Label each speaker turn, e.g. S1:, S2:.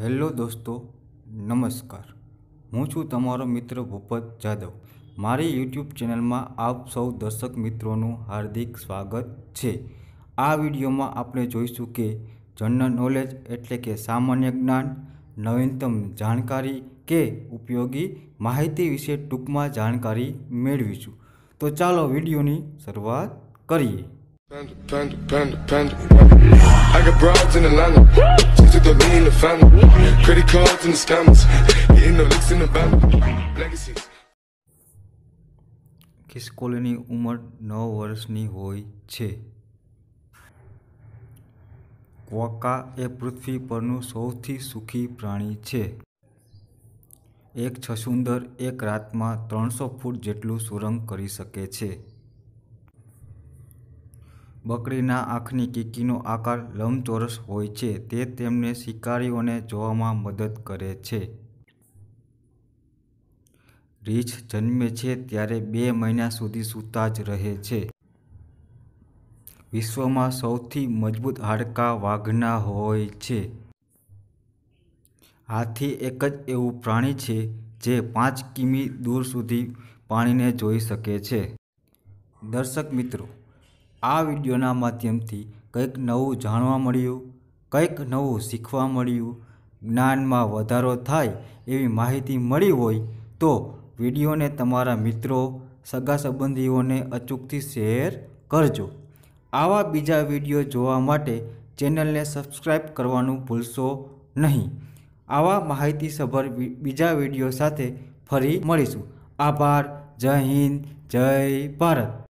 S1: Hello દોસ્તો નમસ્કાર હું છું તમારો મિત્ર ભૂપત જાદવ મારી યુટ્યુબ ચેનલમાં આપ સૌ દર્શક મિત્રોનું હાર્દિક સ્વાગત છે આ વિડીયોમાં આપણે જોઈશું કે જનરલ નોલેજ એટલે કે સામાન્ય જ્ઞાન નવીનતમ જાણકારી કે ઉપયોગી માહિતી વિશે ટૂંકમાં જાણકારી મેળવીશું તો ચાલો વિડીયોની શરૂઆત કરીએ Panda, panda, panda, panda. I got broads in Atlanta. Just took the lean, the family. Credit cards and the scammers. Hitting the licks in the band. Legacies. કિસ્કોલની ઉંમર નવ વર્ષની હોય છે ક્વોકા એ પૃથ્વી પરનું સૌથી સુખી પ્રાણી છે એક છસુંદર એક રાતમાં ત્રણસો ફૂટ જેટલું સુરંગ કરી શકે છે બકરીના આંખની કીકીનો આકાર લંબચોરસ હોય છે તે તેમને શિકારીઓને જોવામાં મદદ કરે છે રીછ જન્મે છે ત્યારે બે મહિના સુધી સૂતા જ રહે છે વિશ્વમાં સૌથી મજબૂત હાડકાં વાઘના હોય છે હાથી એક જ એવું પ્રાણી છે જે પાંચ કિમી દૂર સુધી પાણીને જોઈ શકે છે દર્શક મિત્રો આ વિડીયોના માધ્યમથી કંઈક નવું જાણવા મળ્યું કંઈક નવું શીખવા મળ્યું જ્ઞાનમાં વધારો થાય એવી માહિતી મળી હોય તો વિડીયોને તમારા મિત્રો સગા સંબંધીઓને અચૂકથી શેર કરજો આવા બીજા વિડીયો જોવા માટે ચેનલને સબસ્ક્રાઈબ કરવાનું ભૂલશો નહીં આવા માહિતીસભર બીજા વિડીયો સાથે ફરી મળીશું આભાર જય હિન્દ જય ભારત